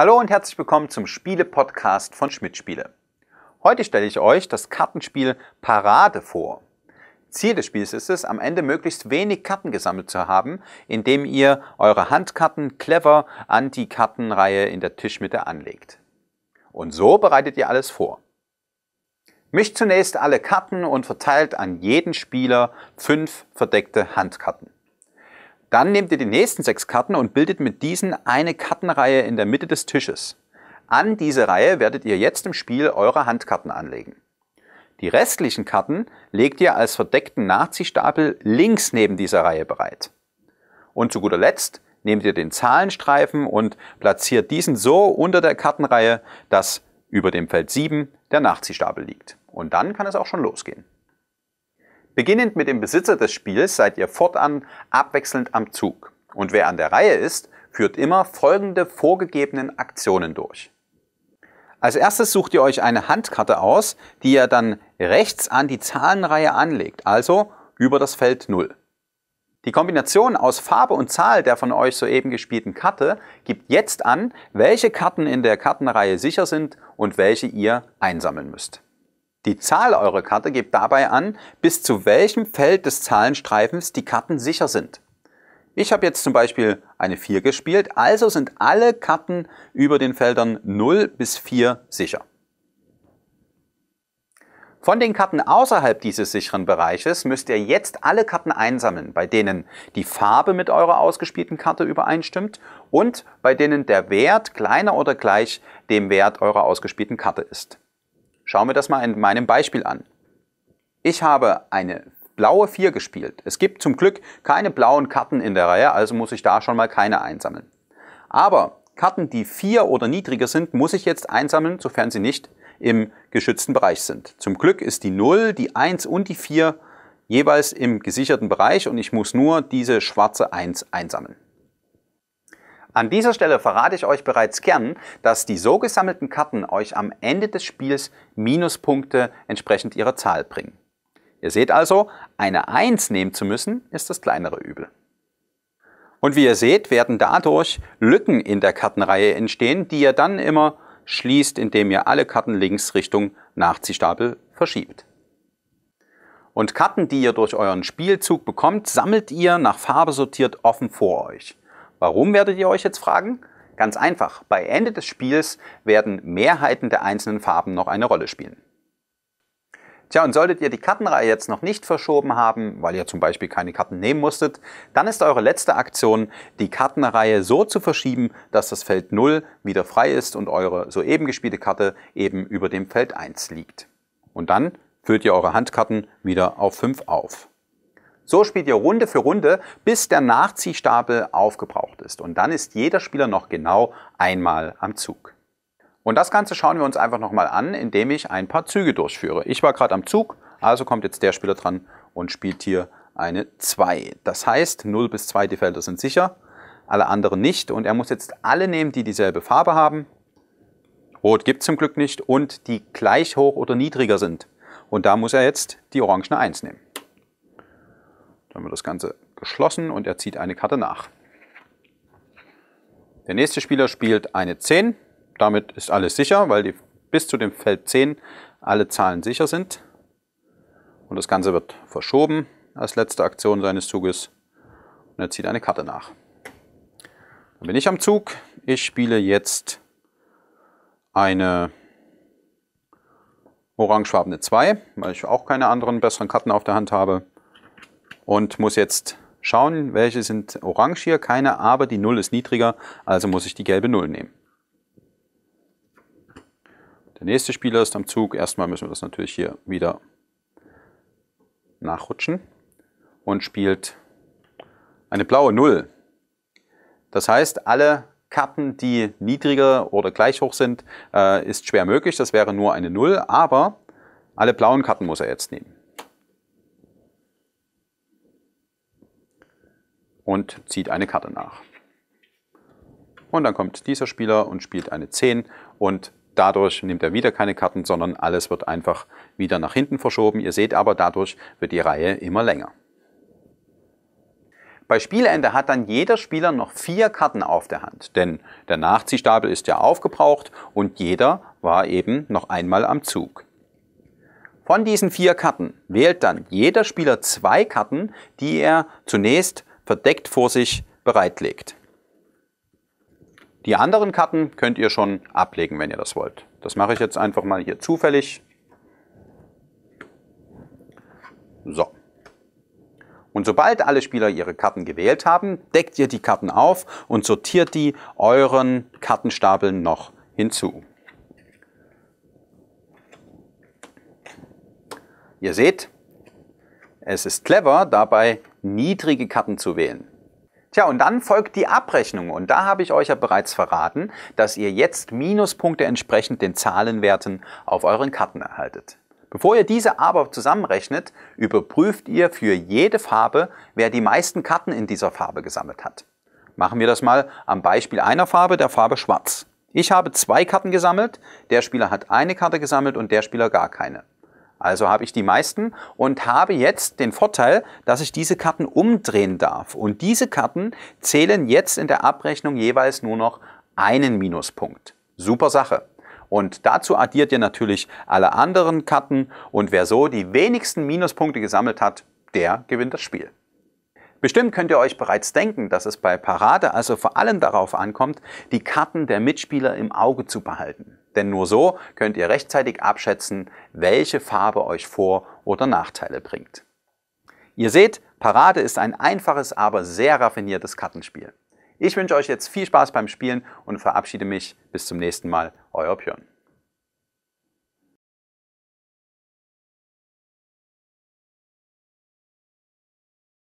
Hallo und herzlich willkommen zum Spiele-Podcast von Schmidt Spiele. Heute stelle ich euch das Kartenspiel Parade vor. Ziel des Spiels ist es, am Ende möglichst wenig Karten gesammelt zu haben, indem ihr eure Handkarten clever an die Kartenreihe in der Tischmitte anlegt. Und so bereitet ihr alles vor. Mischt zunächst alle Karten und verteilt an jeden Spieler fünf verdeckte Handkarten. Dann nehmt ihr die nächsten sechs Karten und bildet mit diesen eine Kartenreihe in der Mitte des Tisches. An diese Reihe werdet ihr jetzt im Spiel eure Handkarten anlegen. Die restlichen Karten legt ihr als verdeckten Nachziehstapel links neben dieser Reihe bereit. Und zu guter Letzt nehmt ihr den Zahlenstreifen und platziert diesen so unter der Kartenreihe, dass über dem Feld 7 der Nachziehstapel liegt. Und dann kann es auch schon losgehen. Beginnend mit dem Besitzer des Spiels seid ihr fortan abwechselnd am Zug. Und wer an der Reihe ist, führt immer folgende vorgegebenen Aktionen durch. Als erstes sucht ihr euch eine Handkarte aus, die ihr dann rechts an die Zahlenreihe anlegt, also über das Feld 0. Die Kombination aus Farbe und Zahl der von euch soeben gespielten Karte gibt jetzt an, welche Karten in der Kartenreihe sicher sind und welche ihr einsammeln müsst. Die Zahl eurer Karte gibt dabei an, bis zu welchem Feld des Zahlenstreifens die Karten sicher sind. Ich habe jetzt zum Beispiel eine 4 gespielt, also sind alle Karten über den Feldern 0 bis 4 sicher. Von den Karten außerhalb dieses sicheren Bereiches müsst ihr jetzt alle Karten einsammeln, bei denen die Farbe mit eurer ausgespielten Karte übereinstimmt und bei denen der Wert kleiner oder gleich dem Wert eurer ausgespielten Karte ist. Schauen wir das mal in meinem Beispiel an. Ich habe eine blaue 4 gespielt. Es gibt zum Glück keine blauen Karten in der Reihe, also muss ich da schon mal keine einsammeln. Aber Karten, die 4 oder niedriger sind, muss ich jetzt einsammeln, sofern sie nicht im geschützten Bereich sind. Zum Glück ist die 0, die 1 und die 4 jeweils im gesicherten Bereich und ich muss nur diese schwarze 1 einsammeln. An dieser Stelle verrate ich euch bereits gern, dass die so gesammelten Karten euch am Ende des Spiels Minuspunkte entsprechend ihrer Zahl bringen. Ihr seht also, eine 1 nehmen zu müssen, ist das kleinere Übel. Und wie ihr seht, werden dadurch Lücken in der Kartenreihe entstehen, die ihr dann immer schließt, indem ihr alle Karten links Richtung Nachziehstapel verschiebt. Und Karten, die ihr durch euren Spielzug bekommt, sammelt ihr nach Farbe sortiert offen vor euch. Warum werdet ihr euch jetzt fragen? Ganz einfach, bei Ende des Spiels werden Mehrheiten der einzelnen Farben noch eine Rolle spielen. Tja, und solltet ihr die Kartenreihe jetzt noch nicht verschoben haben, weil ihr zum Beispiel keine Karten nehmen musstet, dann ist eure letzte Aktion, die Kartenreihe so zu verschieben, dass das Feld 0 wieder frei ist und eure soeben gespielte Karte eben über dem Feld 1 liegt. Und dann führt ihr eure Handkarten wieder auf 5 auf. So spielt ihr Runde für Runde, bis der Nachziehstapel aufgebraucht ist. Und dann ist jeder Spieler noch genau einmal am Zug. Und das Ganze schauen wir uns einfach nochmal an, indem ich ein paar Züge durchführe. Ich war gerade am Zug, also kommt jetzt der Spieler dran und spielt hier eine 2. Das heißt, 0 bis 2 die Felder sind sicher, alle anderen nicht. Und er muss jetzt alle nehmen, die dieselbe Farbe haben. Rot gibt es zum Glück nicht und die gleich hoch oder niedriger sind. Und da muss er jetzt die orangene 1 nehmen. Dann wird das Ganze geschlossen und er zieht eine Karte nach. Der nächste Spieler spielt eine 10. Damit ist alles sicher, weil die, bis zu dem Feld 10 alle Zahlen sicher sind. Und das Ganze wird verschoben als letzte Aktion seines Zuges. Und er zieht eine Karte nach. Dann bin ich am Zug. Ich spiele jetzt eine orangefarbene 2, weil ich auch keine anderen besseren Karten auf der Hand habe und muss jetzt schauen, welche sind orange hier, keine, aber die 0 ist niedriger, also muss ich die gelbe 0 nehmen. Der nächste Spieler ist am Zug. Erstmal müssen wir das natürlich hier wieder nachrutschen und spielt eine blaue 0. Das heißt, alle Karten, die niedriger oder gleich hoch sind, äh, ist schwer möglich. Das wäre nur eine 0, aber alle blauen Karten muss er jetzt nehmen. und zieht eine Karte nach. Und dann kommt dieser Spieler und spielt eine 10 und dadurch nimmt er wieder keine Karten, sondern alles wird einfach wieder nach hinten verschoben. Ihr seht aber, dadurch wird die Reihe immer länger. Bei Spielende hat dann jeder Spieler noch vier Karten auf der Hand, denn der Nachziehstapel ist ja aufgebraucht und jeder war eben noch einmal am Zug. Von diesen vier Karten wählt dann jeder Spieler zwei Karten, die er zunächst verdeckt vor sich bereitlegt. Die anderen Karten könnt ihr schon ablegen, wenn ihr das wollt. Das mache ich jetzt einfach mal hier zufällig. So. Und sobald alle Spieler ihre Karten gewählt haben, deckt ihr die Karten auf und sortiert die euren Kartenstapeln noch hinzu. Ihr seht, es ist clever, dabei niedrige Karten zu wählen. Tja, und dann folgt die Abrechnung und da habe ich euch ja bereits verraten, dass ihr jetzt Minuspunkte entsprechend den Zahlenwerten auf euren Karten erhaltet. Bevor ihr diese aber zusammenrechnet, überprüft ihr für jede Farbe, wer die meisten Karten in dieser Farbe gesammelt hat. Machen wir das mal am Beispiel einer Farbe, der Farbe Schwarz. Ich habe zwei Karten gesammelt, der Spieler hat eine Karte gesammelt und der Spieler gar keine. Also habe ich die meisten und habe jetzt den Vorteil, dass ich diese Karten umdrehen darf. Und diese Karten zählen jetzt in der Abrechnung jeweils nur noch einen Minuspunkt. Super Sache. Und dazu addiert ihr natürlich alle anderen Karten und wer so die wenigsten Minuspunkte gesammelt hat, der gewinnt das Spiel. Bestimmt könnt ihr euch bereits denken, dass es bei Parade also vor allem darauf ankommt, die Karten der Mitspieler im Auge zu behalten. Denn nur so könnt ihr rechtzeitig abschätzen, welche Farbe euch Vor- oder Nachteile bringt. Ihr seht, Parade ist ein einfaches, aber sehr raffiniertes Kartenspiel. Ich wünsche euch jetzt viel Spaß beim Spielen und verabschiede mich. Bis zum nächsten Mal, euer Björn.